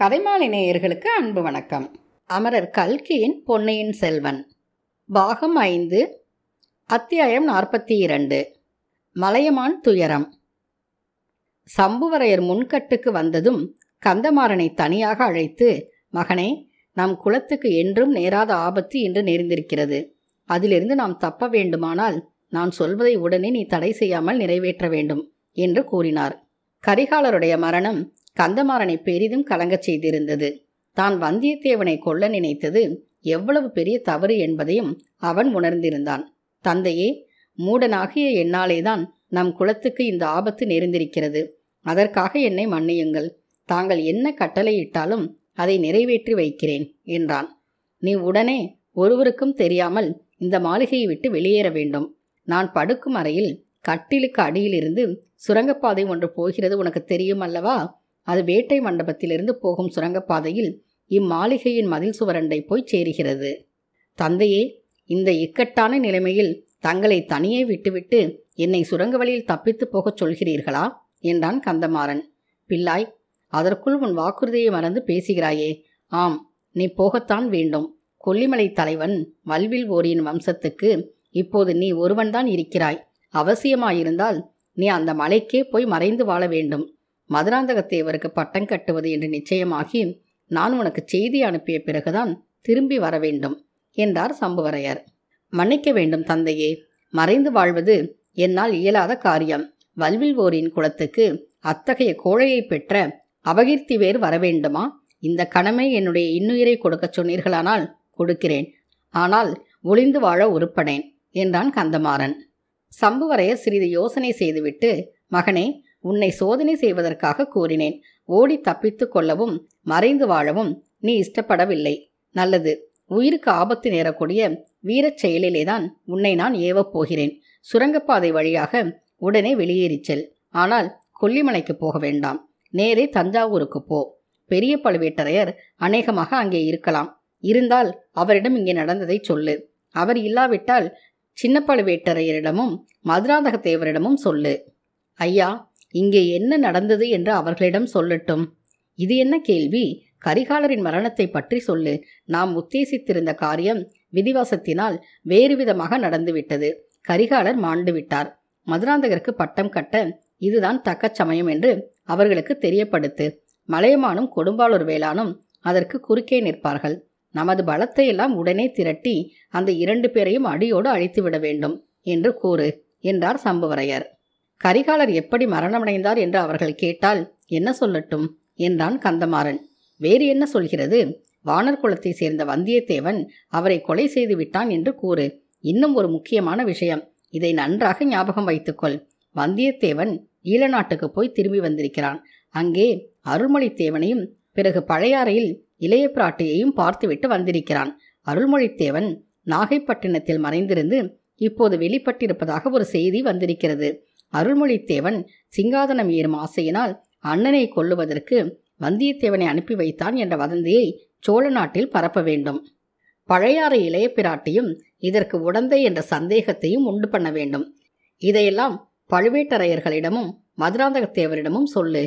கதைமாலை நேயர்களுக்கு அன்பு வணக்கம் அமரர் கல்கியின் பொன்னையின் செல்வன் பாகம் ஐந்து அத்தியாயம் நாற்பத்தி இரண்டு மலையமான் துயரம் சம்புவரையர் முன்கட்டுக்கு வந்ததும் கந்தமாறனை தனியாக அழைத்து மகனே நம் குலத்துக்கு என்றும் நேராத ஆபத்து இன்று நேர்ந்திருக்கிறது அதிலிருந்து நாம் தப்ப வேண்டுமானால் நான் சொல்வதை உடனே நீ தடை செய்யாமல் நிறைவேற்ற வேண்டும் என்று கூறினார் கரிகாலருடைய மரணம் கந்தமாறனை பெரிதும் கலங்கச் செய்திருந்தது தான் வந்தியத்தேவனை கொல்ல நினைத்தது எவ்வளவு பெரிய தவறு என்பதையும் அவன் உணர்ந்திருந்தான் தந்தையே மூடனாகிய என்னாலேதான் நம் குலத்துக்கு இந்த ஆபத்து நேர்ந்திருக்கிறது அதற்காக என்னை மன்னியுங்கள் தாங்கள் என்ன கட்டளையிட்டாலும் அதை நிறைவேற்றி வைக்கிறேன் என்றான் நீ உடனே ஒருவருக்கும் தெரியாமல் இந்த மாளிகையை விட்டு வெளியேற வேண்டும் நான் படுக்கும் அறையில் கட்டிலுக்கு அடியிலிருந்து சுரங்கப்பாதை ஒன்று போகிறது உனக்கு தெரியும் அல்லவா அது வேட்டை மண்டபத்திலிருந்து போகும் சுரங்கப்பாதையில் இம்மாளிகையின் மதில் சுவரண்டை போய் சேருகிறது தந்தையே இந்த இக்கட்டான நிலைமையில் தங்களை தனியே விட்டுவிட்டு என்னை சுரங்க வழியில் தப்பித்து போகச் சொல்கிறீர்களா என்றான் கந்தமாறன் பிள்ளாய் அதற்குள் உன் வாக்குறுதியை மறந்து பேசுகிறாயே ஆம் நீ போகத்தான் வேண்டும் கொல்லிமலை தலைவன் மல்வில் ஓரியின் வம்சத்துக்கு இப்போது நீ ஒருவன்தான் இருக்கிறாய் அவசியமாயிருந்தால் நீ அந்த மலைக்கே போய் மறைந்து வாழ வேண்டும் மதுராந்தகத்தேவருக்கு பட்டம் கட்டுவது என்று நிச்சயமாகி நான் உனக்கு செய்தி அனுப்பிய பிறகுதான் திரும்பி வர வேண்டும் என்றார் சம்புவரையர் மன்னிக்க வேண்டும் தந்தையே மறைந்து வாழ்வது என்னால் இயலாத காரியம் வல்வில் ஓரின் குலத்துக்கு அத்தகைய கோழையை பெற்ற அபகீர்த்தி வேறு வரவேண்டுமா இந்த கடமை என்னுடைய இன்னுயிரை கொடுக்க சொன்னீர்களானால் கொடுக்கிறேன் ஆனால் ஒளிந்து வாழ உறுப்படேன் என்றான் கந்தமாறன் சம்புவரையர் சிறிது யோசனை செய்துவிட்டு மகனே உன்னை சோதனை செய்வதற்காக கூறினேன் ஓடி தப்பித்து கொள்ளவும் மறைந்து வாழவும் நீ இஷ்டப்படவில்லை நல்லது உயிருக்கு ஆபத்து நேரக்கூடிய வீரச் செயலிலேதான் உன்னை நான் ஏவப் போகிறேன் சுரங்கப்பாதை வழியாக உடனே வெளியேறிச்செல் ஆனால் கொல்லிமலைக்கு போக வேண்டாம் நேரே தஞ்சாவூருக்கு போ பெரிய பழுவேட்டரையர் அநேகமாக அங்கே இருக்கலாம் இருந்தால் அவரிடம் இங்கே நடந்ததை சொல்லு அவர் இல்லாவிட்டால் சின்ன பழுவேட்டரையரிடமும் மதுராந்தகத்தேவரிடமும் தேவரிடமும் சொல்லு ஐயா இங்கே என்ன நடந்தது என்று அவர்களிடம் சொல்லட்டும் இது என்ன கேள்வி கரிகாலரின் மரணத்தை பற்றி சொல்லு நாம் உத்தேசித்திருந்த காரியம் விதிவாசத்தினால் வேறு விதமாக நடந்துவிட்டது கரிகாலர் மாண்டு விட்டார் மதுராந்தகருக்கு பட்டம் கட்ட இதுதான் தக்க சமயம் என்று அவர்களுக்கு தெரியப்படுத்து மலையமானும் கொடும்பாளூர் வேளானும் அதற்கு குறுக்கே நிற்பார்கள் நமது பலத்தை எல்லாம் உடனே திரட்டி அந்த இரண்டு பேரையும் அடியோடு அழித்துவிட வேண்டும் என்று கூறு என்றார் சம்புவரையர் கரிகாலர் எப்படி மரணமடைந்தார் என்று அவர்கள் கேட்டால் என்ன சொல்லட்டும் என்றான் கந்தமாறன் வேறு என்ன சொல்கிறது வானர் குலத்தை சேர்ந்த வந்தியத்தேவன் அவரை கொலை செய்து விட்டான் என்று கூறு இன்னும் ஒரு முக்கியமான விஷயம் இதை நன்றாக ஞாபகம் வைத்துக்கொள் வந்தியத்தேவன் ஈழ நாட்டுக்கு போய் திரும்பி வந்திருக்கிறான் அங்கே அருள்மொழித்தேவனையும் பிறகு பழையாறையில் இளைய பிராட்டியையும் பார்த்துவிட்டு வந்திருக்கிறான் அருள்மொழித்தேவன் நாகைப்பட்டினத்தில் மறைந்திருந்து இப்போது வெளிப்பட்டிருப்பதாக ஒரு செய்தி வந்திருக்கிறது அருள்மொழித்தேவன் சிங்காதனம் ஏறும் ஆசையினால் அண்ணனை கொல்லுவதற்கு வந்தியத்தேவனை அனுப்பி வைத்தான் என்ற வதந்தியை சோழ நாட்டில் பரப்ப வேண்டும் பழையாறு இளைய பிராட்டியும் இதற்கு உடந்தை என்ற சந்தேகத்தையும் உண்டு பண்ண வேண்டும் இதையெல்லாம் பழுவேட்டரையர்களிடமும் மதுராந்தகத்தேவரிடமும் சொல்லு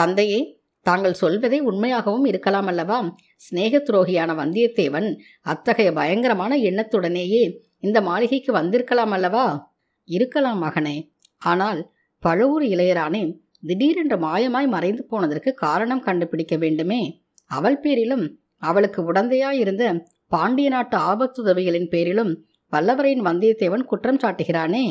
தந்தையே தாங்கள் சொல்வதை உண்மையாகவும் இருக்கலாம் அல்லவா சிநேக துரோகியான வந்தியத்தேவன் அத்தகைய பயங்கரமான எண்ணத்துடனேயே இந்த மாளிகைக்கு வந்திருக்கலாம் அல்லவா இருக்கலாம் மகனே ஆனால் பழுவூர் இளையரானே திடீரென்று மாயமாய் மறைந்து போனதற்கு காரணம் கண்டுபிடிக்க வேண்டுமே அவள் பேரிலும் அவளுக்கு உடந்தையாயிருந்த பாண்டிய நாட்டு ஆபத்துதவிகளின் பேரிலும் வல்லவரையின் வந்தியத்தேவன் குற்றம் சாட்டுகிறானே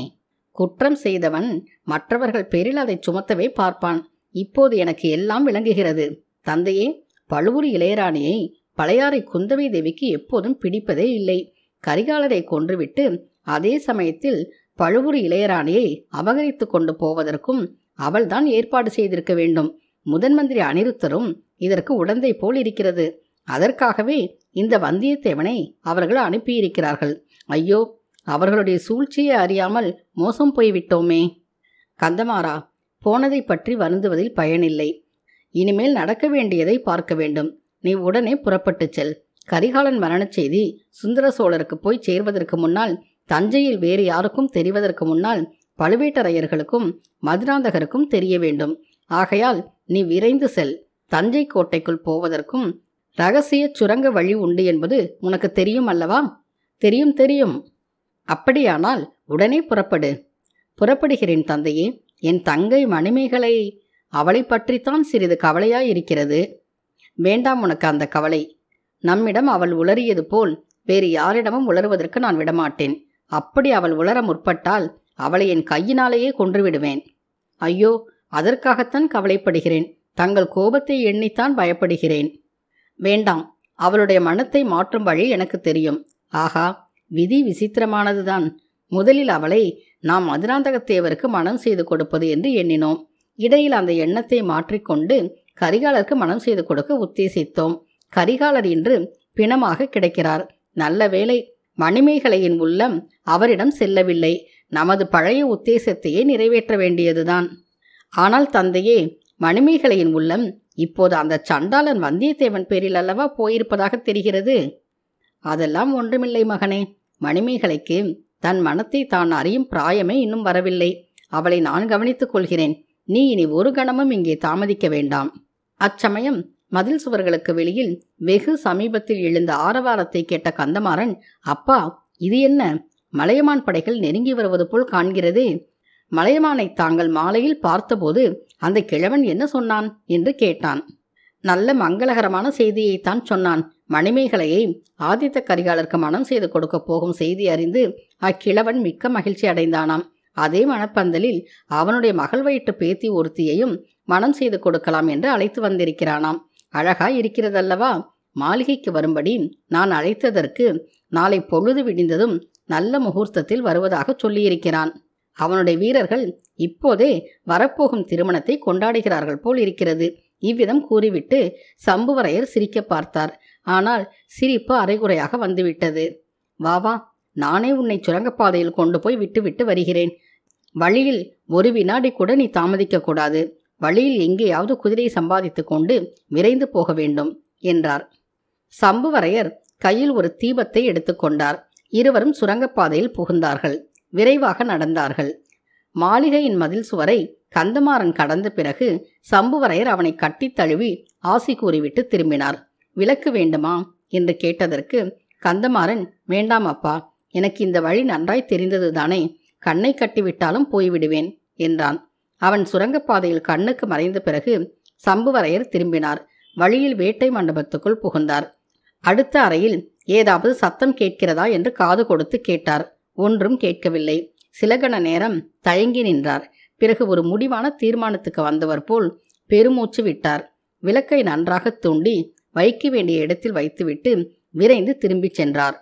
குற்றம் செய்தவன் மற்றவர்கள் பேரில் அதை சுமத்தவே பார்ப்பான் இப்போது எனக்கு எல்லாம் விளங்குகிறது தந்தையே பழுவூர் இளையராணியை பழையாறை குந்தவை தேவிக்கு எப்போதும் பிடிப்பதே இல்லை கரிகாலரை கொன்றுவிட்டு அதே சமயத்தில் பழுவூர் இளையராணியை அபகரித்து கொண்டு போவதற்கும் அவள்தான் ஏற்பாடு செய்திருக்க வேண்டும் முதன் மந்திரி அனிருத்தரும் இதற்கு உடந்தை போல் இருக்கிறது அதற்காகவே இந்த வந்தியத்தேவனை அவர்கள் அனுப்பியிருக்கிறார்கள் ஐயோ அவர்களுடைய சூழ்ச்சியை அறியாமல் மோசம் போய்விட்டோமே கந்தமாறா போனதை பற்றி வருந்துவதில் பயனில்லை இனிமேல் நடக்க வேண்டியதை பார்க்க வேண்டும் நீ உடனே புறப்பட்டு செல் கரிகாலன் மரணச் செய்தி சுந்தர சோழருக்கு போய் சேர்வதற்கு முன்னால் தஞ்சையில் வேறு யாருக்கும் தெரிவதற்கு முன்னால் பழுவேட்டரையர்களுக்கும் மதுராந்தகருக்கும் தெரிய வேண்டும் ஆகையால் நீ விரைந்து செல் தஞ்சை கோட்டைக்குள் போவதற்கும் ரகசிய சுரங்க வழி உண்டு என்பது உனக்கு தெரியும் அல்லவா தெரியும் தெரியும் அப்படியானால் உடனே புறப்படு புறப்படுகிறேன் தந்தையே என் தங்கை மணிமேகலை அவளை பற்றித்தான் சிறிது கவலையாயிருக்கிறது வேண்டாம் உனக்கு அந்த கவலை நம்மிடம் அவள் உளறியது போல் வேறு யாரிடமும் உளறுவதற்கு நான் விடமாட்டேன் அப்படி அவள் உளர முற்பட்டால் அவளை என் கையினாலேயே கொன்றுவிடுவேன் ஐயோ அதற்காகத்தான் கவலைப்படுகிறேன் தங்கள் கோபத்தை எண்ணித்தான் பயப்படுகிறேன் வேண்டாம் அவளுடைய மனத்தை மாற்றும் வழி எனக்கு தெரியும் ஆகா விதி விசித்திரமானதுதான் முதலில் அவளை நாம் மதுராந்தகத்தேவருக்கு மனம் செய்து கொடுப்பது என்று எண்ணினோம் இடையில் அந்த எண்ணத்தை மாற்றிக்கொண்டு கரிகாலருக்கு மனம் செய்து கொடுக்க உத்தேசித்தோம் கரிகாலர் இன்று பிணமாக கிடைக்கிறார் நல்ல வேலை மணிமேகலையின் உள்ளம் அவரிடம் செல்லவில்லை நமது பழைய உத்தேசத்தையே நிறைவேற்ற வேண்டியதுதான் ஆனால் தந்தையே மணிமேகலையின் உள்ளம் இப்போது அந்த சண்டாளன் வந்தியத்தேவன் பேரில் அல்லவா போயிருப்பதாக தெரிகிறது அதெல்லாம் ஒன்றுமில்லை மகனே மணிமேகலைக்கு தன் மனத்தை தான் அறியும் பிராயமே இன்னும் வரவில்லை அவளை நான் கவனித்துக் கொள்கிறேன் நீ இனி ஒரு கணமும் இங்கே தாமதிக்க வேண்டாம் அச்சமயம் மதில் சுவர்களுக்கு வெளியில் வெகு சமீபத்தில் எழுந்த ஆரவாரத்தை கேட்ட கந்தமாறன் அப்பா இது என்ன மலையமான் படைகள் நெருங்கி வருவது போல் காண்கிறதே மலையமானை தாங்கள் மாலையில் பார்த்தபோது அந்த கிழவன் என்ன சொன்னான் என்று கேட்டான் நல்ல மங்களகரமான செய்தியைத்தான் சொன்னான் மணிமேகலையை ஆதித்த கரிகாலருக்கு மனம் செய்து கொடுக்க போகும் செய்தி அறிந்து அக்கிழவன் மிக்க மகிழ்ச்சி அடைந்தானாம் அதே மணப்பந்தலில் அவனுடைய மகள் வயிற்று பேத்தி ஒருத்தியையும் மனம் செய்து கொடுக்கலாம் என்று அழைத்து வந்திருக்கிறானாம் அழகாய் இருக்கிறதல்லவா மாளிகைக்கு வரும்படி நான் அழைத்ததற்கு நாளை பொழுது விடிந்ததும் நல்ல முகூர்த்தத்தில் வருவதாக சொல்லியிருக்கிறான் அவனுடைய வீரர்கள் இப்போதே வரப்போகும் திருமணத்தை கொண்டாடுகிறார்கள் போல் இருக்கிறது இவ்விதம் கூறிவிட்டு சம்புவரையர் சிரிக்க பார்த்தார் ஆனால் சிரிப்பு அரைகுறையாக வந்துவிட்டது வா வா நானே உன்னை சுரங்கப்பாதையில் கொண்டு போய் விட்டுவிட்டு வருகிறேன் வழியில் ஒரு வினாடி கூட நீ தாமதிக்க கூடாது வழியில் எங்கேயாவது குதிரை சம்பாதித்து கொண்டு விரைந்து போக வேண்டும் என்றார் சம்புவரையர் கையில் ஒரு தீபத்தை எடுத்துக்கொண்டார் இருவரும் சுரங்கப்பாதையில் புகுந்தார்கள் விரைவாக நடந்தார்கள் மாளிகையின் மதில் சுவரை கந்தமாறன் கடந்த பிறகு சம்புவரையர் அவனை கட்டி தழுவி ஆசி கூறிவிட்டு திரும்பினார் விளக்கு வேண்டுமா என்று கேட்டதற்கு கந்தமாறன் வேண்டாம் அப்பா எனக்கு இந்த வழி நன்றாய் தெரிந்தது தானே கண்ணை கட்டிவிட்டாலும் போய்விடுவேன் என்றான் அவன் சுரங்கப்பாதையில் கண்ணுக்கு மறைந்த பிறகு சம்புவரையர் திரும்பினார் வழியில் வேட்டை மண்டபத்துக்குள் புகுந்தார் அடுத்த அறையில் ஏதாவது சத்தம் கேட்கிறதா என்று காது கொடுத்து கேட்டார் ஒன்றும் கேட்கவில்லை சிலகண நேரம் தயங்கி நின்றார் பிறகு ஒரு முடிவான தீர்மானத்துக்கு வந்தவர் போல் பெருமூச்சு விட்டார் விளக்கை நன்றாக தூண்டி வைக்க வேண்டிய இடத்தில் வைத்துவிட்டு விரைந்து திரும்பிச் சென்றார்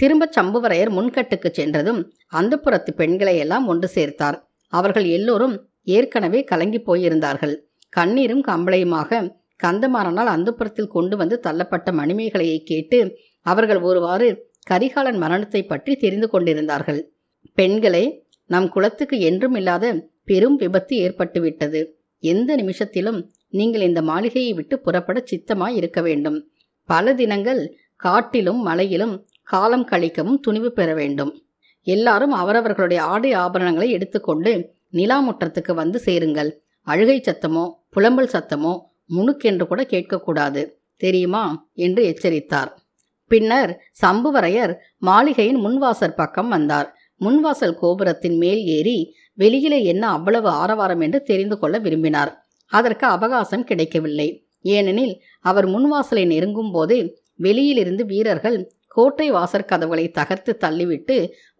திரும்ப சம்புவரையர் முன்கட்டுக்கு சென்றதும் அந்த புறத்து பெண்களை எல்லாம் ஒன்று சேர்த்தார் அவர்கள் எல்லோரும் ஏற்கனவே கலங்கி போயிருந்தார்கள் கண்ணீரும் கம்பளையுமாக கந்தமாறனால் அந்தப்புறத்தில் கொண்டு வந்து தள்ளப்பட்ட மணிமேகலையை கேட்டு அவர்கள் ஒருவாறு கரிகாலன் மரணத்தை பற்றி தெரிந்து கொண்டிருந்தார்கள் பெண்களே நம் குலத்துக்கு என்றும் இல்லாத பெரும் விபத்து ஏற்பட்டுவிட்டது எந்த நிமிஷத்திலும் நீங்கள் இந்த மாளிகையை விட்டு புறப்பட சித்தமாய் இருக்க வேண்டும் பல தினங்கள் காட்டிலும் மலையிலும் காலம் கழிக்கவும் துணிவு பெற வேண்டும் எல்லாரும் அவரவர்களுடைய ஆடை ஆபரணங்களை எடுத்துக்கொண்டு நிலா முற்றத்துக்கு வந்து சேருங்கள் அழுகை சத்தமோ புலம்பல் சத்தமோ முணுக்கென்று கூட கேட்கக்கூடாது தெரியுமா என்று எச்சரித்தார் பின்னர் சம்புவரையர் மாளிகையின் முன்வாசல் பக்கம் வந்தார் முன்வாசல் கோபுரத்தின் மேல் ஏறி வெளியிலே என்ன அவ்வளவு ஆரவாரம் என்று தெரிந்து கொள்ள விரும்பினார் அதற்கு அவகாசம் கிடைக்கவில்லை ஏனெனில் அவர் முன்வாசலை நெருங்கும் போதே வெளியிலிருந்து வீரர்கள் கோட்டை வாசற் கதவுகளை தகர்த்து தள்ளிவிட்டு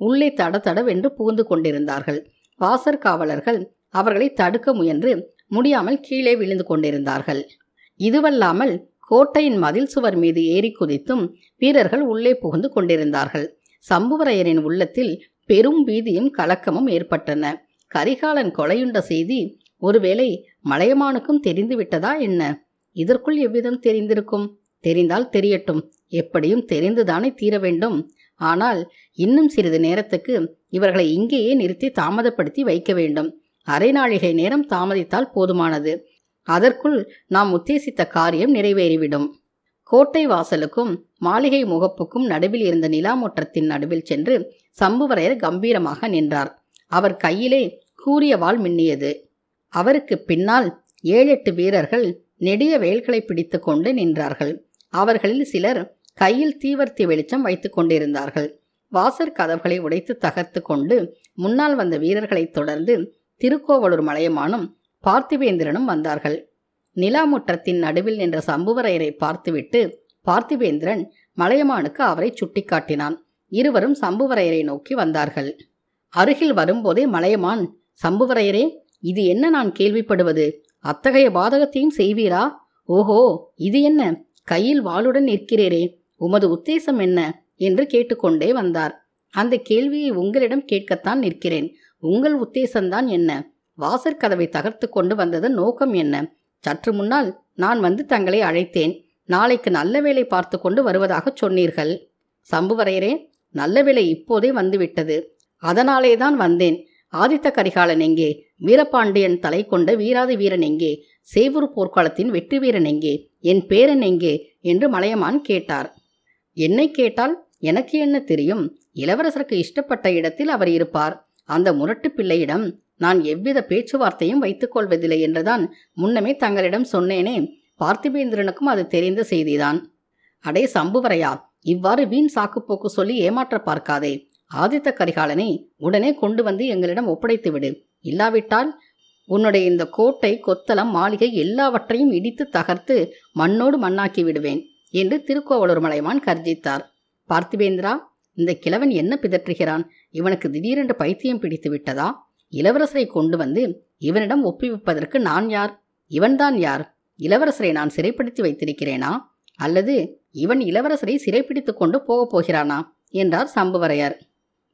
உள்ளே தட தடவென்று புகுந்து கொண்டிருந்தார்கள் வாசர் காவலர்கள் அவர்களை தடுக்க முயன்று முடியாமல் கீழே விழுந்து கொண்டிருந்தார்கள் இதுவல்லாமல் கோட்டையின் மதில் சுவர் மீது ஏறி குதித்தும் வீரர்கள் உள்ளே புகுந்து கொண்டிருந்தார்கள் சம்புவரையரின் உள்ளத்தில் பெரும் பீதியும் கலக்கமும் ஏற்பட்டன கரிகாலன் கொலையுண்ட செய்தி ஒருவேளை மலையமானுக்கும் தெரிந்துவிட்டதா என்ன இதற்குள் எவ்விதம் தெரிந்திருக்கும் தெரிந்தால் தெரியட்டும் எப்படியும் தெரிந்துதானே தீர வேண்டும் ஆனால் இன்னும் சிறிது நேரத்துக்கு இவர்களை இங்கேயே நிறுத்தி தாமதப்படுத்தி வைக்க வேண்டும் அரை நாழிகை நேரம் தாமதித்தால் போதுமானது அதற்குள் நாம் உத்தேசித்த காரியம் நிறைவேறிவிடும் கோட்டை வாசலுக்கும் மாளிகை முகப்புக்கும் நடுவில் இருந்த நிலாமுற்றத்தின் நடுவில் சென்று சம்புவரையர் கம்பீரமாக நின்றார் அவர் கையிலே கூறிய வாள் மின்னியது அவருக்கு பின்னால் ஏழெட்டு வீரர்கள் நெடிய வேல்களை பிடித்து கொண்டு நின்றார்கள் அவர்களில் சிலர் கையில் தீவர்த்தி வெளிச்சம் வைத்து கொண்டிருந்தார்கள் வாசர் கதவுகளை உடைத்து தகர்த்து கொண்டு முன்னால் வந்த வீரர்களை தொடர்ந்து திருக்கோவலூர் மலையமானும் பார்த்திவேந்திரனும் வந்தார்கள் நிலா முற்றத்தின் நடுவில் நின்ற சம்புவரையரை பார்த்துவிட்டு பார்த்திவேந்திரன் மலையமானுக்கு அவரை சுட்டிக்காட்டினான் இருவரும் சம்புவரையரை நோக்கி வந்தார்கள் அருகில் வரும்போதே மலையமான் சம்புவரையரே இது என்ன நான் கேள்விப்படுவது அத்தகைய பாதகத்தையும் செய்வீரா ஓஹோ இது என்ன கையில் வாளுடன் நிற்கிறீரே உமது உத்தேசம் என்ன என்று கேட்டுக்கொண்டே வந்தார் அந்த கேள்வியை உங்களிடம் கேட்கத்தான் நிற்கிறேன் உங்கள் உத்தேசம்தான் என்ன வாசற் கதவை தகர்த்து கொண்டு வந்ததன் நோக்கம் என்ன சற்று முன்னால் நான் வந்து தங்களை அழைத்தேன் நாளைக்கு நல்ல வேலை பார்த்து கொண்டு வருவதாக சொன்னீர்கள் சம்புவரையரே நல்ல வேலை இப்போதே வந்துவிட்டது அதனாலே தான் வந்தேன் ஆதித்த கரிகாலன் எங்கே வீரபாண்டியன் தலை கொண்ட வீராதி வீரன் எங்கே சேவூர் போர்க்காலத்தின் வெற்றி வீரன் எங்கே என் பேரன் எங்கே என்று மலையமான் கேட்டார் என்னை கேட்டால் எனக்கு என்ன தெரியும் இளவரசருக்கு இஷ்டப்பட்ட இடத்தில் அவர் இருப்பார் அந்த முரட்டு பிள்ளையிடம் நான் எவ்வித பேச்சுவார்த்தையும் வைத்துக் கொள்வதில்லை என்றுதான் முன்னமே தங்களிடம் சொன்னேனே பார்த்திபேந்திரனுக்கும் அது தெரிந்த செய்திதான் அடே சம்புவரையா இவ்வாறு வீண் சாக்குப்போக்கு சொல்லி ஏமாற்ற பார்க்காதே ஆதித்த கரிகாலனை உடனே கொண்டு வந்து எங்களிடம் ஒப்படைத்து விடு இல்லாவிட்டால் உன்னுடைய இந்த கோட்டை கொத்தளம் மாளிகை எல்லாவற்றையும் இடித்து தகர்த்து மண்ணோடு மண்ணாக்கி விடுவேன் என்று திருக்கோவலூர் மலையமான் கர்ஜித்தார் பார்த்திபேந்திரா இந்த கிழவன் என்ன பிதற்றுகிறான் இவனுக்கு திடீரென்று பைத்தியம் பிடித்து விட்டதா இளவரசரை கொண்டு வந்து இவனிடம் ஒப்புவிப்பதற்கு நான் யார் இவன்தான் யார் இளவரசரை நான் சிறைப்படுத்தி வைத்திருக்கிறேனா அல்லது இவன் இளவரசரை சிறைப்பிடித்து கொண்டு போகப் போகிறானா என்றார் சம்புவரையர்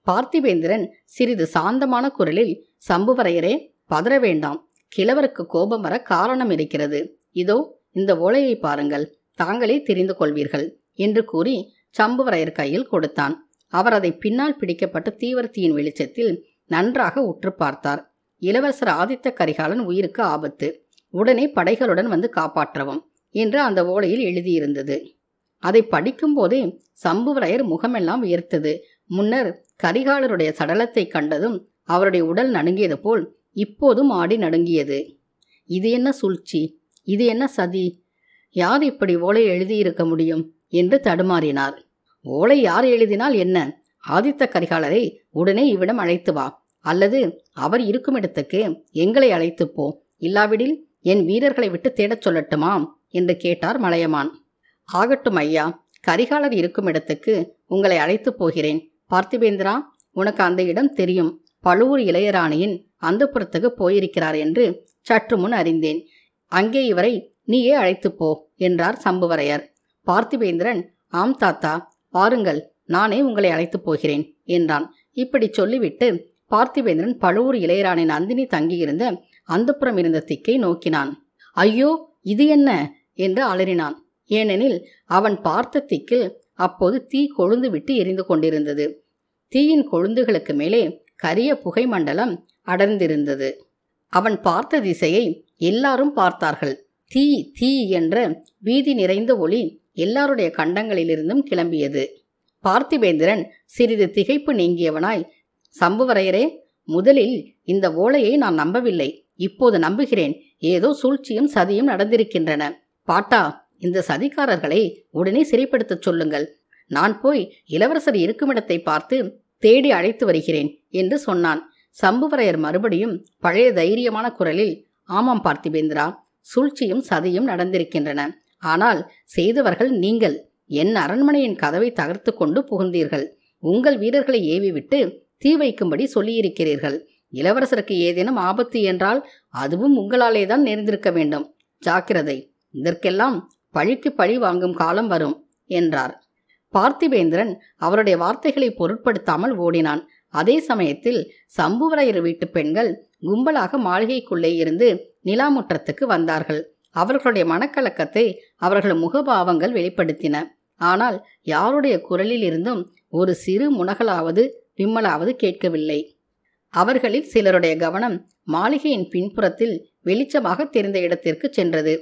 பார்த்திபேந்திரன் சிறிது சாந்தமான குரலில் சம்புவரையரே பதற வேண்டாம் கிழவருக்கு கோபம் வர காரணம் இருக்கிறது இதோ இந்த ஓலையை பாருங்கள் தாங்களே தெரிந்து கொள்வீர்கள் என்று கூறி சம்புவரையர் கையில் கொடுத்தான் அவர் அதை பின்னால் பிடிக்கப்பட்ட தீவிரத்தியின் வெளிச்சத்தில் நன்றாக உற்று பார்த்தார் இளவரசர் ஆதித்த கரிகாலன் உயிருக்கு ஆபத்து உடனே படைகளுடன் வந்து காப்பாற்றவும் என்று அந்த ஓலையில் எழுதியிருந்தது அதை படிக்கும்போதே சம்புவரையர் முகமெல்லாம் உயர்த்தது முன்னர் கரிகாலருடைய சடலத்தை கண்டதும் அவருடைய உடல் நடுங்கியது போல் இப்போதும் ஆடி நடுங்கியது இது என்ன சூழ்ச்சி இது என்ன சதி யார் இப்படி ஓலை எழுதியிருக்க முடியும் என்று தடுமாறினார் ஓலை யார் எழுதினால் என்ன ஆதித்த கரிகாலரை உடனே இவ்விடம் அழைத்து வா அல்லது அவர் இருக்கும் இடத்துக்கு எங்களை அழைத்து போ இல்லாவிடில் என் வீரர்களை விட்டு தேடச் சொல்லட்டுமாம் என்று கேட்டார் மலையமான் ஆகட்டும் ஐயா கரிகாலர் இருக்கும் இடத்துக்கு உங்களை அழைத்து போகிறேன் பார்த்திபேந்திரா உனக்கு அந்த இடம் தெரியும் பழுவூர் இளையராணியின் அந்தப்புறத்துக்கு போயிருக்கிறார் என்று சற்று முன் அறிந்தேன் அங்கே இவரை நீயே அழைத்து போ என்றார் சம்புவரையர் பார்த்திவேந்திரன் ஆம் தாத்தா பாருங்கள் நானே உங்களை அழைத்துப் போகிறேன் என்றான் இப்படி சொல்லிவிட்டு பார்த்திவேந்திரன் பழுவூர் இளையராணி நந்தினி தங்கியிருந்த அந்தப்புறம் இருந்த திக்கை நோக்கினான் ஐயோ இது என்ன என்று அலறினான் ஏனெனில் அவன் பார்த்த திக்கில் அப்போது தீ கொழுந்து விட்டு எரிந்து கொண்டிருந்தது தீயின் கொழுந்துகளுக்கு மேலே கரிய புகை மண்டலம் அடர்ந்திருந்தது அவன் பார்த்த திசையை எல்லாரும் பார்த்தார்கள் தீ தீ என்ற வீதி நிறைந்த ஒளி எல்லாருடைய கண்டங்களிலிருந்தும் கிளம்பியது பார்த்திபேந்திரன் சிறிது திகைப்பு நீங்கியவனாய் சம்புவரையரே முதலில் இந்த ஓலையை நான் நம்பவில்லை இப்போது நம்புகிறேன் ஏதோ சூழ்ச்சியும் சதியும் நடந்திருக்கின்றன பாட்டா இந்த சதிகாரர்களை உடனே சிறைப்படுத்தச் சொல்லுங்கள் நான் போய் இளவரசர் இருக்குமிடத்தை பார்த்து தேடி அழைத்து வருகிறேன் என்று சொன்னான் சம்புவரையர் மறுபடியும் பழைய தைரியமான குரலில் ஆமாம் பார்த்திபேந்திரா சூழ்ச்சியும் சதியும் நடந்திருக்கின்றன ஆனால் செய்தவர்கள் நீங்கள் என் அரண்மனையின் கதவை தகர்த்து கொண்டு புகுந்தீர்கள் உங்கள் வீரர்களை ஏவிவிட்டு தீ வைக்கும்படி சொல்லியிருக்கிறீர்கள் இளவரசருக்கு ஏதேனும் ஆபத்து என்றால் அதுவும் உங்களாலே தான் நேர்ந்திருக்க வேண்டும் ஜாக்கிரதை இதற்கெல்லாம் பழிக்கு பழி வாங்கும் காலம் வரும் என்றார் பார்த்திபேந்திரன் அவருடைய வார்த்தைகளை பொருட்படுத்தாமல் ஓடினான் அதே சமயத்தில் சம்புவரையர் வீட்டு பெண்கள் கும்பலாக மாளிகைக்குள்ளே இருந்து நிலாமுற்றத்துக்கு வந்தார்கள் அவர்களுடைய மனக்கலக்கத்தை அவர்கள் முகபாவங்கள் வெளிப்படுத்தின ஆனால் யாருடைய குரலில் இருந்தும் ஒரு சிறு முனகலாவது விம்மலாவது கேட்கவில்லை அவர்களில் சிலருடைய கவனம் மாளிகையின் பின்புறத்தில் வெளிச்சமாக தெரிந்த இடத்திற்கு சென்றது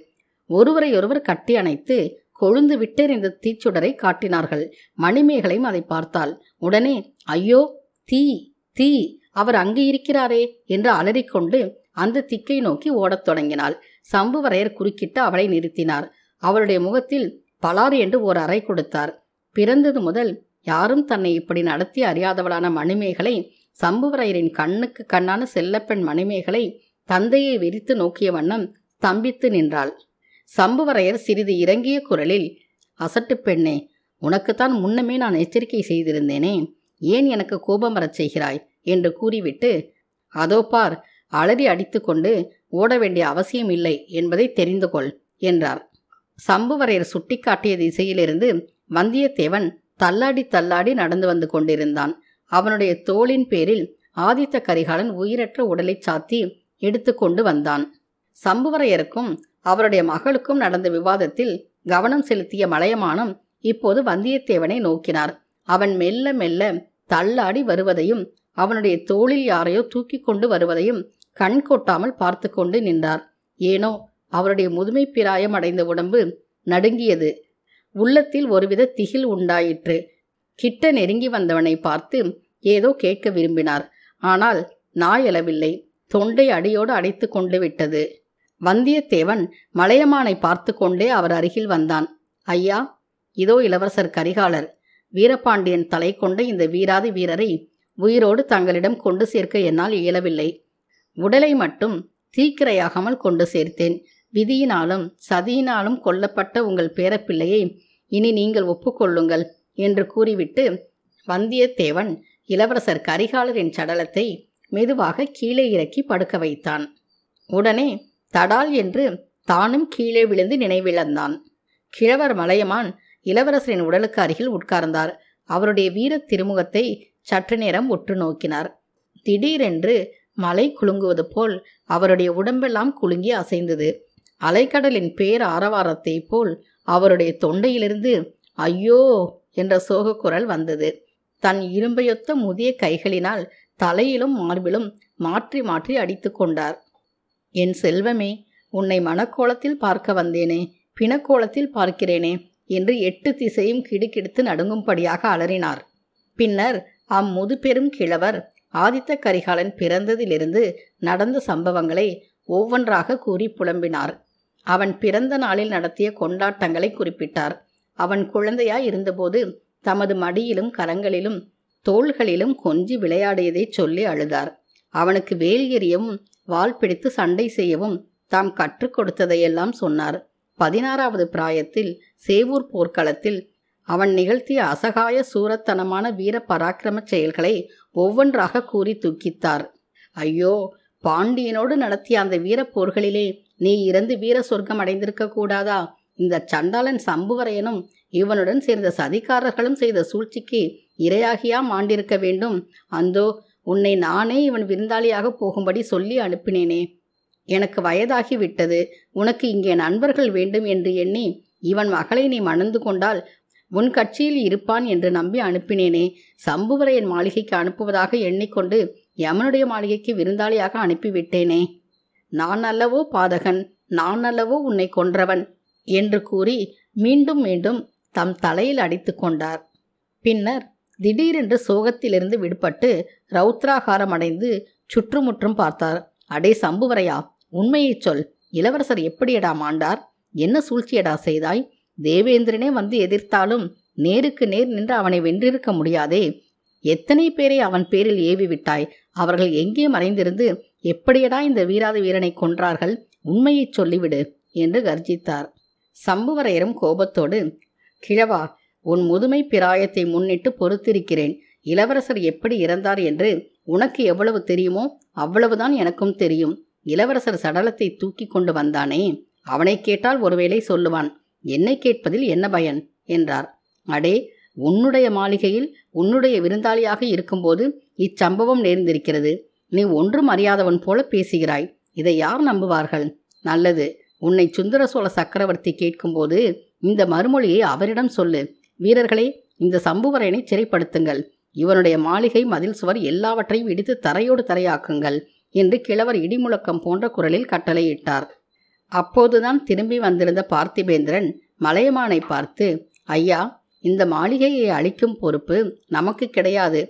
ஒருவரையொருவர் கட்டி அணைத்து கொழுந்து விட்டெறிந்த தீச்சுடரை காட்டினார்கள் மணிமேகலையும் அதை பார்த்தாள் உடனே ஐயோ தீ தீ அவர் அங்கு இருக்கிறாரே என்று அலறிக்கொண்டு அந்த திக்கை நோக்கி ஓடத் தொடங்கினாள் சம்புவரையர் குறுக்கிட்டு அவளை நிறுத்தினார் அவளுடைய முகத்தில் பலார் என்று ஒரு அறை கொடுத்தார் பிறந்தது முதல் யாரும் தன்னை இப்படி நடத்தி அறியாதவளான மணிமேகலை சம்புவரையரின் கண்ணுக்கு கண்ணான செல்லப்பெண் மணிமேகலை தந்தையை வெறித்து நோக்கிய வண்ணம் ஸ்தம்பித்து நின்றாள் சம்புவரையர் சிறிது இறங்கிய குரலில் அசட்டு பெண்ணே உனக்குத்தான் முன்னமே நான் எச்சரிக்கை செய்திருந்தேனே ஏன் எனக்கு கோபம் வரச் செய்கிறாய் என்று கூறிவிட்டு அதோ பார் அலறி அடித்துக்கொண்டு ஓட வேண்டிய அவசியம் இல்லை என்பதை தெரிந்து கொள் என்றார் சம்புவரையர் சுட்டிக்காட்டிய திசையிலிருந்து வந்தியத்தேவன் தள்ளாடி தள்ளாடி நடந்து வந்து கொண்டிருந்தான் அவனுடைய தோளின் பேரில் ஆதித்த கரிகாலன் உயிரற்ற உடலை சாத்தி எடுத்துக்கொண்டு வந்தான் சம்புவரையருக்கும் அவருடைய மகளுக்கும் நடந்த விவாதத்தில் கவனம் செலுத்திய மலையமானம் இப்போது வந்தியத்தேவனை நோக்கினார் அவன் மெல்ல மெல்ல தள்ளாடி வருவதையும் அவனுடைய தோளில் யாரையோ தூக்கி கொண்டு வருவதையும் கண் கொட்டாமல் பார்த்து கொண்டு நின்றார் ஏனோ அவருடைய முதுமை பிராயம் அடைந்த உடம்பு நடுங்கியது உள்ளத்தில் ஒருவித திகில் உண்டாயிற்று கிட்ட நெருங்கி வந்தவனை பார்த்து ஏதோ கேட்க விரும்பினார் ஆனால் நாயளவில்லை எழவில்லை தொண்டை அடியோடு அடைத்து கொண்டு விட்டது வந்தியத்தேவன் மலையமானை பார்த்து கொண்டே அவர் அருகில் வந்தான் ஐயா இதோ இளவரசர் கரிகாலர் வீரபாண்டியன் தலை கொண்ட இந்த வீராதி வீரரை உயிரோடு தங்களிடம் கொண்டு சேர்க்க என்னால் இயலவில்லை உடலை மட்டும் தீக்கிரையாகாமல் கொண்டு சேர்த்தேன் விதியினாலும் சதியினாலும் கொல்லப்பட்ட உங்கள் பேரப்பிள்ளையை இனி நீங்கள் ஒப்புக்கொள்ளுங்கள் என்று கூறிவிட்டு வந்தியத்தேவன் இளவரசர் கரிகாலரின் சடலத்தை மெதுவாக கீழே இறக்கி படுக்க வைத்தான் உடனே தடால் என்று தானும் கீழே விழுந்து நினைவிழந்தான் கிழவர் மலையமான் இளவரசரின் உடலுக்கு அருகில் உட்கார்ந்தார் அவருடைய வீர திருமுகத்தை சற்று நேரம் உற்று நோக்கினார் திடீரென்று மலை குலுங்குவது போல் அவருடைய உடம்பெல்லாம் குலுங்கி அசைந்தது அலைக்கடலின் பேர் ஆரவாரத்தை போல் அவருடைய தொண்டையிலிருந்து ஐயோ என்ற சோக குரல் வந்தது தன் இரும்பையொத்த முதிய கைகளினால் தலையிலும் மார்பிலும் மாற்றி மாற்றி அடித்து கொண்டார் என் செல்வமே உன்னை மனக்கோலத்தில் பார்க்க வந்தேனே பிணக்கோலத்தில் பார்க்கிறேனே என்று எட்டு திசையும் கிடுக்கிடுத்து நடுங்கும்படியாக அலறினார் பின்னர் அம்முது பெரும் கிழவர் ஆதித்த கரிகாலன் பிறந்ததிலிருந்து நடந்த சம்பவங்களை ஒவ்வொன்றாக கூறி புலம்பினார் அவன் பிறந்த நாளில் நடத்திய கொண்டாட்டங்களை குறிப்பிட்டார் அவன் குழந்தையாய் இருந்தபோது தமது மடியிலும் கரங்களிலும் தோள்களிலும் கொஞ்சி விளையாடியதை சொல்லி அழுதார் அவனுக்கு வேல் எறியவும் வால் பிடித்து சண்டை செய்யவும் தாம் கற்றுக் கொடுத்ததையெல்லாம் சொன்னார் பதினாறாவது பிராயத்தில் சேவூர் போர்க்களத்தில் அவன் நிகழ்த்திய அசகாய சூரத்தனமான வீர பராக்கிரம செயல்களை ஒவ்வொன்றாக கூறி தூக்கித்தார் ஐயோ பாண்டியனோடு நடத்திய அந்த வீரப்போர்களிலே நீ இறந்து வீர சொர்க்கம் அடைந்திருக்க கூடாதா இந்த சண்டாளன் சம்புவரையனும் இவனுடன் சேர்ந்த சதிகாரர்களும் செய்த சூழ்ச்சிக்கு இரையாகியா மாண்டிருக்க வேண்டும் அந்தோ உன்னை நானே இவன் விருந்தாளியாக போகும்படி சொல்லி அனுப்பினேனே எனக்கு வயதாகிவிட்டது உனக்கு இங்கே நண்பர்கள் வேண்டும் என்று எண்ணி இவன் மகளை நீ மணந்து கொண்டால் உன் கட்சியில் இருப்பான் என்று நம்பி அனுப்பினேனே சம்புவரையன் மாளிகைக்கு அனுப்புவதாக எண்ணிக்கொண்டு யமனுடைய மாளிகைக்கு விருந்தாளியாக அனுப்பிவிட்டேனே நான் அல்லவோ பாதகன் நான் அல்லவோ உன்னை கொன்றவன் என்று கூறி மீண்டும் மீண்டும் தம் தலையில் அடித்து கொண்டார் பின்னர் திடீரென்று சோகத்திலிருந்து விடுபட்டு ரௌத்ராகாரம் அடைந்து சுற்றுமுற்றும் பார்த்தார் அடே சம்புவரையா உண்மையைச் சொல் இளவரசர் எப்படியடா மாண்டார் என்ன சூழ்ச்சியடா செய்தாய் தேவேந்திரனே வந்து எதிர்த்தாலும் நேருக்கு நேர் நின்று அவனை வென்றிருக்க முடியாதே எத்தனை பேரை அவன் பேரில் ஏவி விட்டாய் அவர்கள் எங்கே மறைந்திருந்து எப்படியடா இந்த வீராத வீரனை கொன்றார்கள் உண்மையை சொல்லிவிடு என்று கர்ஜித்தார் சம்புவரையரும் கோபத்தோடு கிழவா உன் முதுமை பிராயத்தை முன்னிட்டு பொறுத்திருக்கிறேன் இளவரசர் எப்படி இறந்தார் என்று உனக்கு எவ்வளவு தெரியுமோ அவ்வளவுதான் எனக்கும் தெரியும் இளவரசர் சடலத்தை தூக்கி கொண்டு வந்தானே அவனை கேட்டால் ஒருவேளை சொல்லுவான் என்னை கேட்பதில் என்ன பயன் என்றார் அடே உன்னுடைய மாளிகையில் உன்னுடைய விருந்தாளியாக இருக்கும்போது இச்சம்பவம் நேர்ந்திருக்கிறது நீ ஒன்றும் அறியாதவன் போல பேசுகிறாய் இதை யார் நம்புவார்கள் நல்லது உன்னை சுந்தர சோழ சக்கரவர்த்தி கேட்கும்போது இந்த மறுமொழியை அவரிடம் சொல்லு வீரர்களே இந்த சம்புவரையனை சிறைப்படுத்துங்கள் இவனுடைய மாளிகை மதில் சுவர் எல்லாவற்றையும் இடித்து தரையோடு தரையாக்குங்கள் என்று கிழவர் இடிமுழக்கம் போன்ற குரலில் கட்டளையிட்டார் அப்போதுதான் திரும்பி வந்திருந்த பார்த்திபேந்திரன் மலையமானை பார்த்து ஐயா இந்த மாளிகையை அழிக்கும் பொறுப்பு நமக்கு கிடையாது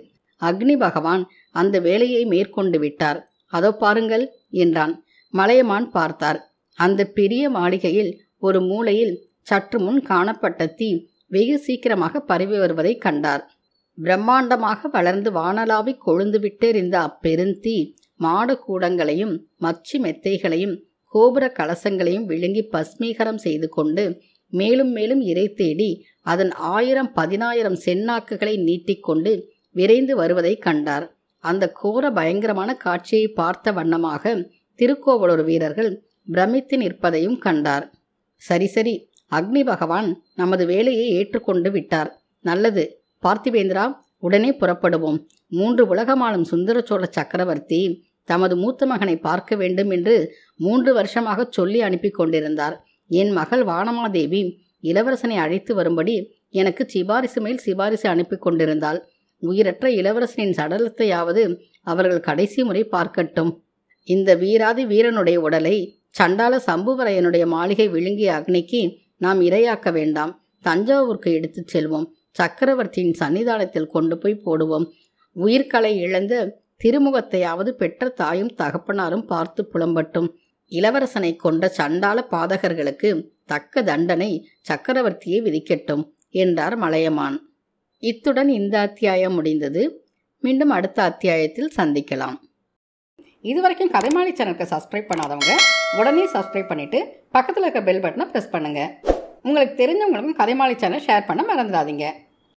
அக்னி பகவான் அந்த வேலையை மேற்கொண்டு விட்டார் அதோ பாருங்கள் என்றான் மலையமான் பார்த்தார் அந்த பெரிய மாளிகையில் ஒரு மூலையில் சற்று முன் காணப்பட்ட தீ வெகு சீக்கிரமாக பரவி வருவதை கண்டார் பிரம்மாண்டமாக வளர்ந்து வானலாவி இருந்த அப்பெருந்தீ மாடு கூடங்களையும் மச்சு மெத்தைகளையும் கோபுர கலசங்களையும் விழுங்கி பஸ்மீகரம் செய்து கொண்டு மேலும் மேலும் இறை தேடி அதன் ஆயிரம் பதினாயிரம் செந்நாக்குகளை நீட்டிக்கொண்டு விரைந்து வருவதை கண்டார் அந்த கோர பயங்கரமான காட்சியை பார்த்த வண்ணமாக திருக்கோவலூர் வீரர்கள் பிரமித்து நிற்பதையும் கண்டார் சரி சரி அக்னி பகவான் நமது வேலையை ஏற்றுக்கொண்டு விட்டார் நல்லது பார்த்திவேந்திரா உடனே புறப்படுவோம் மூன்று உலகமாலும் சுந்தரச்சோழ சக்கரவர்த்தி தமது மூத்த மகனை பார்க்க வேண்டும் என்று மூன்று வருஷமாக சொல்லி அனுப்பி கொண்டிருந்தார் என் மகள் வானமாதேவி இளவரசனை அழைத்து வரும்படி எனக்கு சிபாரிசு மேல் சிபாரிசு அனுப்பி கொண்டிருந்தாள் உயிரற்ற இளவரசனின் சடலத்தையாவது அவர்கள் கடைசி முறை பார்க்கட்டும் இந்த வீராதி வீரனுடைய உடலை சண்டால சம்புவரையனுடைய மாளிகை விழுங்கிய அக்னிக்கு நாம் இரையாக்க வேண்டாம் தஞ்சாவூருக்கு எடுத்துச் செல்வோம் சக்கரவர்த்தியின் சன்னிதானத்தில் கொண்டு போய் போடுவோம் உயிர்களை இழந்து திருமுகத்தையாவது பெற்ற தாயும் தகப்பனாரும் பார்த்து புலம்பட்டும் இளவரசனை கொண்ட சண்டால பாதகர்களுக்கு தக்க தண்டனை சக்கரவர்த்தியை விதிக்கட்டும் என்றார் மலையமான் இத்துடன் இந்த அத்தியாயம் முடிந்தது மீண்டும் அடுத்த அத்தியாயத்தில் சந்திக்கலாம் இது வரைக்கும் சேனலுக்கு சப்ஸ்கிரைப் பண்ணாதவங்க உடனே சப்ஸ்கிரைப் பண்ணிவிட்டு பக்கத்தில் இருக்க பெல் பட்டனை ப்ரெஸ் பண்ணுங்கள் உங்களுக்கு தெரிஞ்சவங்களுக்கும் கதைமாளி சேனல் ஷேர் பண்ண மறந்துடாதீங்க